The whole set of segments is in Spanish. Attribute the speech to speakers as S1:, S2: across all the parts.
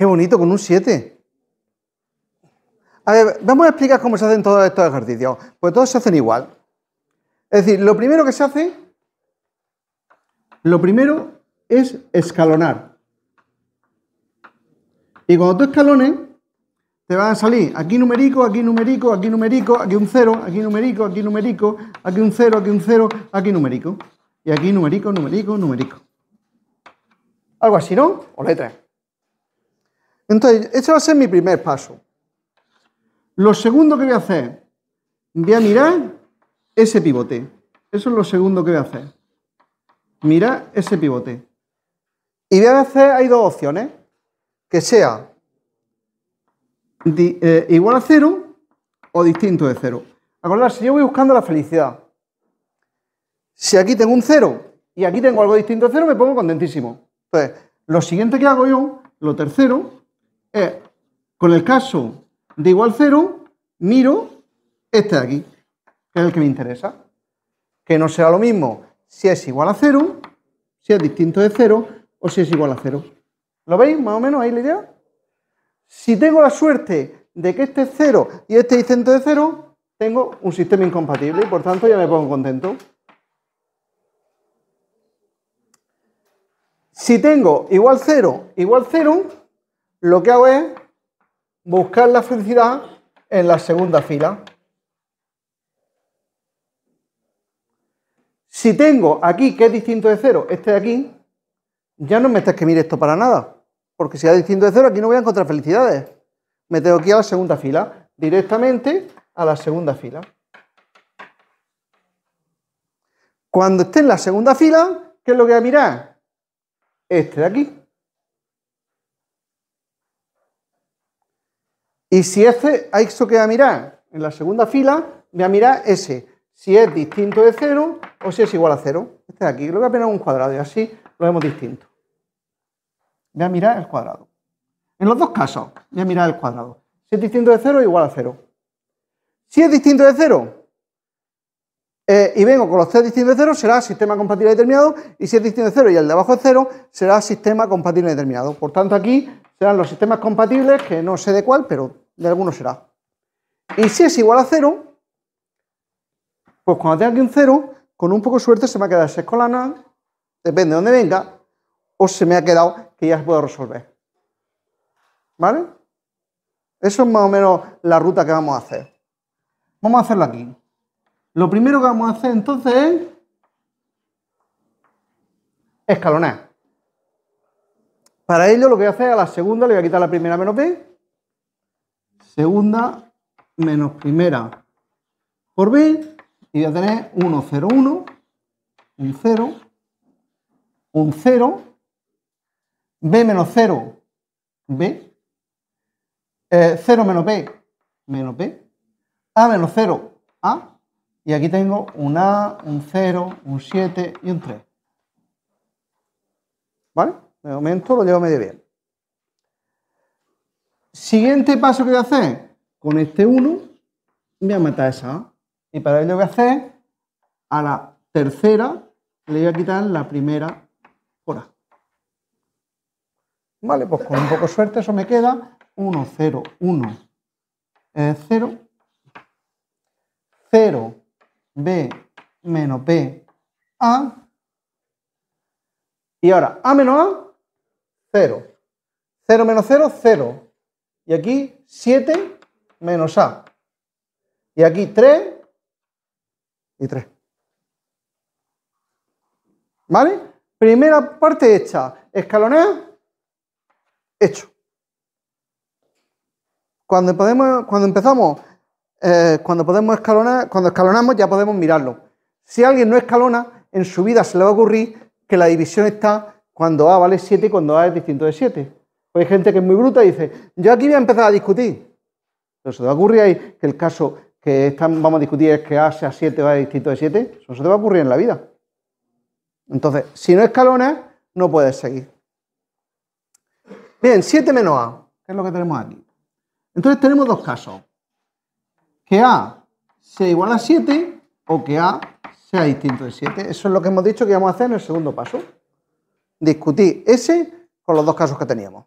S1: Qué bonito, con un 7. A ver, vamos a explicar cómo se hacen todos estos ejercicios. Pues todos se hacen igual. Es decir, lo primero que se hace, lo primero es escalonar. Y cuando tú escalones, te van a salir aquí numérico, aquí numérico, aquí numérico, aquí un cero, aquí numérico, aquí numérico, aquí un cero, aquí un cero, aquí numérico. Y aquí numérico, numérico, numérico. Algo así, ¿no? O letras. Entonces, este va a ser mi primer paso. Lo segundo que voy a hacer, voy a mirar ese pivote. Eso es lo segundo que voy a hacer. Mirar ese pivote. Y voy a hacer, hay dos opciones. Que sea eh, igual a cero o distinto de cero. si yo voy buscando la felicidad. Si aquí tengo un cero y aquí tengo algo distinto de cero, me pongo contentísimo. Entonces, lo siguiente que hago yo, lo tercero, eh, con el caso de igual cero, miro este de aquí, que es el que me interesa. Que no será lo mismo si es igual a cero, si es distinto de cero o si es igual a cero. ¿Lo veis más o menos ahí la idea? Si tengo la suerte de que este es cero y este es distinto de cero, tengo un sistema incompatible y por tanto ya me pongo contento. Si tengo igual cero, igual cero... Lo que hago es buscar la felicidad en la segunda fila. Si tengo aquí que es distinto de cero, este de aquí, ya no me que mire esto para nada. Porque si es distinto de cero, aquí no voy a encontrar felicidades. Me tengo que a la segunda fila, directamente a la segunda fila. Cuando esté en la segunda fila, ¿qué es lo que voy a mirar? Este de aquí. Y si ese, a esto que voy a mirar en la segunda fila, voy a mirar ese. Si es distinto de cero o si es igual a cero. Este de aquí, creo que apenas un cuadrado y así lo vemos distinto. Voy a mirar el cuadrado. En los dos casos, voy a mirar el cuadrado. Si es distinto de 0, igual a cero. Si es distinto de cero... Eh, y vengo con los C distintos de 0, será sistema compatible determinado, y si es distinto de cero y el de abajo es cero, será sistema compatible determinado. Por tanto, aquí serán los sistemas compatibles, que no sé de cuál, pero de alguno será. Y si es igual a cero, pues cuando tenga aquí un cero, con un poco de suerte se me ha quedado esa escolana, depende de dónde venga, o se me ha quedado que ya se puedo resolver. ¿Vale? Eso es más o menos la ruta que vamos a hacer. Vamos a hacerlo aquí. Lo primero que vamos a hacer entonces es escalonar. Para ello lo que voy a hacer es a la segunda le voy a quitar la primera menos b, segunda menos primera por b, y voy a tener 1, 0, 1, un 0, un 0, b menos 0, b, 0 eh, menos b, menos b, a menos 0, a, y aquí tengo un A, un 0, un 7 y un 3. ¿Vale? De momento lo llevo medio bien. Siguiente paso que voy a hacer, con este 1 voy a matar esa A. Y para ello voy a hacer a la tercera, le voy a quitar la primera por A. Vale, pues con un poco de suerte eso me queda 1, 0, 1, 0, 0, B menos B A. Y ahora, A menos A, 0. 0 menos 0, 0. Y aquí 7 menos A. Y aquí 3 y 3. ¿Vale? Primera parte hecha. Escalonea, hecho. Cuando, podemos, cuando empezamos eh, cuando podemos escalonar, cuando escalonamos ya podemos mirarlo. Si alguien no escalona, en su vida se le va a ocurrir que la división está cuando A vale 7 y cuando A es distinto de 7. Pues hay gente que es muy bruta y dice, yo aquí voy a empezar a discutir. Entonces se te va a ocurrir ahí que el caso que vamos a discutir es que A sea 7 o A es distinto de 7. Eso se te va a ocurrir en la vida. Entonces, si no escalonas, no puedes seguir. Bien, 7 menos A, qué es lo que tenemos aquí. Entonces tenemos dos casos que A sea igual a 7 o que A sea distinto de 7. Eso es lo que hemos dicho que vamos a hacer en el segundo paso. Discutir ese con los dos casos que teníamos.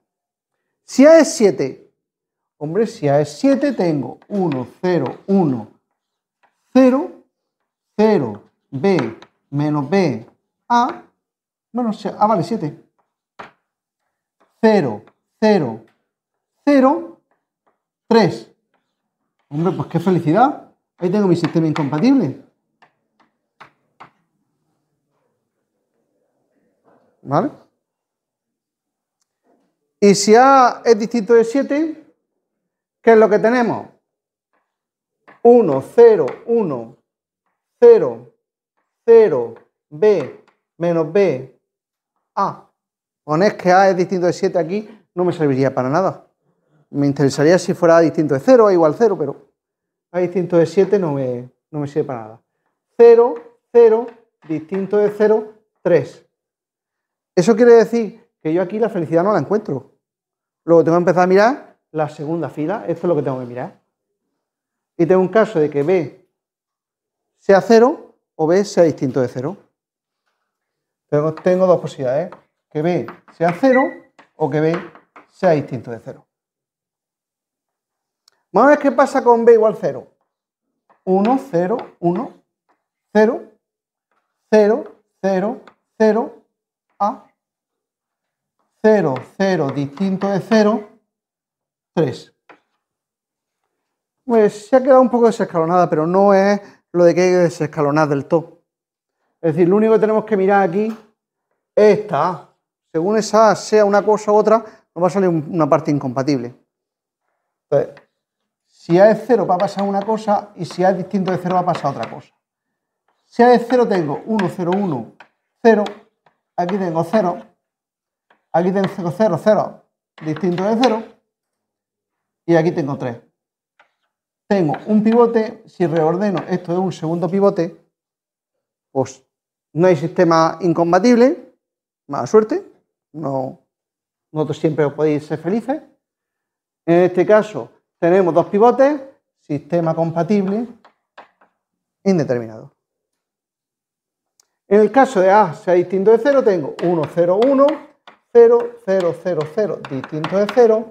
S1: Si A es 7, hombre, si A es 7 tengo 1, 0, 1, 0, 0, B, menos B, A, Bueno, A vale 7. 0, 0, 0, 3. Hombre, pues qué felicidad. Ahí tengo mi sistema incompatible. ¿Vale? Y si A es distinto de 7, ¿qué es lo que tenemos? 1, 0, 1, 0, 0, B, menos B, A. Ponéis que A es distinto de 7 aquí, no me serviría para nada. Me interesaría si fuera distinto de 0 a igual 0, pero a distinto de 7 no me, sirve para nada. 0, 0, distinto de 0, 3. Eso quiere decir que yo aquí la felicidad no la encuentro. Luego tengo que empezar a mirar la segunda fila, esto es lo que tengo que mirar. Y tengo un caso de que B sea 0 o B sea distinto de 0. Tengo, tengo dos posibilidades, ¿eh? que B sea 0 o que B sea distinto de 0. Vamos a ver qué pasa con B igual 0. 1, 0, 1, 0, 0, 0, 0, A. 0, 0, distinto de 0, 3. Pues se ha quedado un poco desescalonada, pero no es lo de que hay que desescalonar del todo. Es decir, lo único que tenemos que mirar aquí es esta Según esa sea una cosa u otra, nos va a salir una parte incompatible. Entonces, si A es 0 va a pasar una cosa y si A es distinto de 0 va a pasar otra cosa. Si A es 0 tengo 1, 0, 1, 0. Aquí tengo 0. Aquí tengo 0, 0, distinto de 0. Y aquí tengo 3. Tengo un pivote. Si reordeno esto es un segundo pivote, pues no hay sistema incompatible. Mala suerte. No, no siempre os podéis ser felices. En este caso, tenemos dos pivotes, sistema compatible, indeterminado. En el caso de A sea distinto de 0, tengo 1, 0, 1, 0, 0, 0, 0, distinto de 0,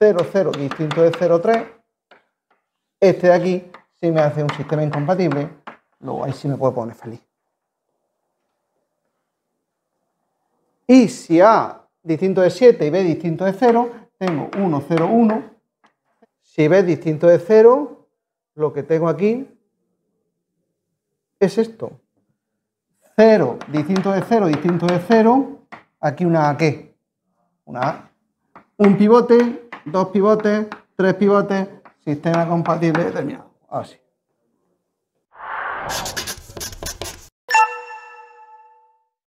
S1: 0, 0, distinto de 0, 3. Este de aquí si me hace un sistema incompatible, luego ahí sí me puedo poner feliz. Y si A distinto de 7 y B distinto de 0, tengo 1, 0, 1, si ves, distinto de cero, lo que tengo aquí es esto. Cero, distinto de cero, distinto de cero, aquí una A qué? Una Un pivote, dos pivotes, tres pivotes, sistema compatible determinado. Así.